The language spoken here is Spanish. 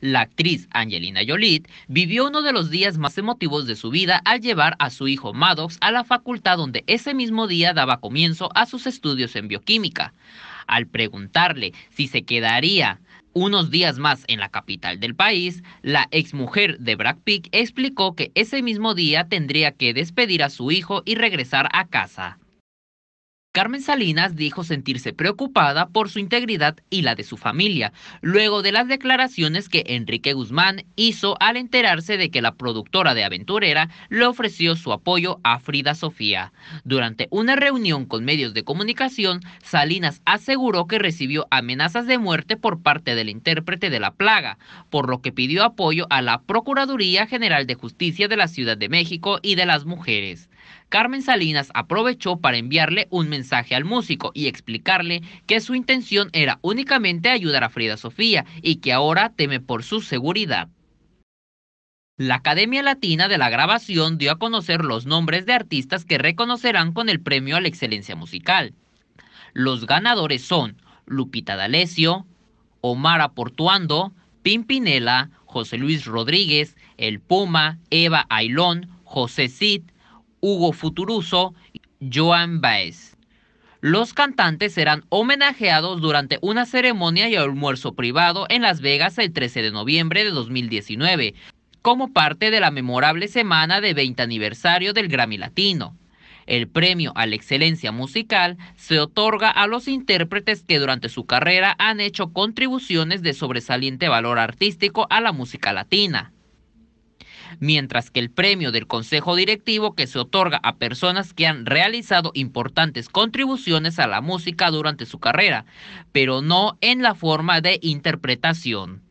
La actriz Angelina Jolie vivió uno de los días más emotivos de su vida al llevar a su hijo Maddox a la facultad donde ese mismo día daba comienzo a sus estudios en bioquímica. Al preguntarle si se quedaría unos días más en la capital del país, la exmujer de Brad Pitt explicó que ese mismo día tendría que despedir a su hijo y regresar a casa. Carmen Salinas dijo sentirse preocupada por su integridad y la de su familia, luego de las declaraciones que Enrique Guzmán hizo al enterarse de que la productora de Aventurera le ofreció su apoyo a Frida Sofía. Durante una reunión con medios de comunicación, Salinas aseguró que recibió amenazas de muerte por parte del intérprete de La Plaga, por lo que pidió apoyo a la Procuraduría General de Justicia de la Ciudad de México y de las Mujeres. Carmen Salinas aprovechó para enviarle un mensaje al músico y explicarle que su intención era únicamente ayudar a Frida Sofía y que ahora teme por su seguridad. La Academia Latina de la Grabación dio a conocer los nombres de artistas que reconocerán con el premio a la excelencia musical. Los ganadores son Lupita D'Alessio, Omara Portuando, Pimpinela, José Luis Rodríguez, El Puma, Eva Ailón, José Cid, Hugo Futuruso, Joan Baez. Los cantantes serán homenajeados durante una ceremonia y almuerzo privado en Las Vegas el 13 de noviembre de 2019, como parte de la memorable semana de 20 aniversario del Grammy Latino. El premio a la excelencia musical se otorga a los intérpretes que durante su carrera han hecho contribuciones de sobresaliente valor artístico a la música latina mientras que el premio del Consejo Directivo que se otorga a personas que han realizado importantes contribuciones a la música durante su carrera, pero no en la forma de interpretación.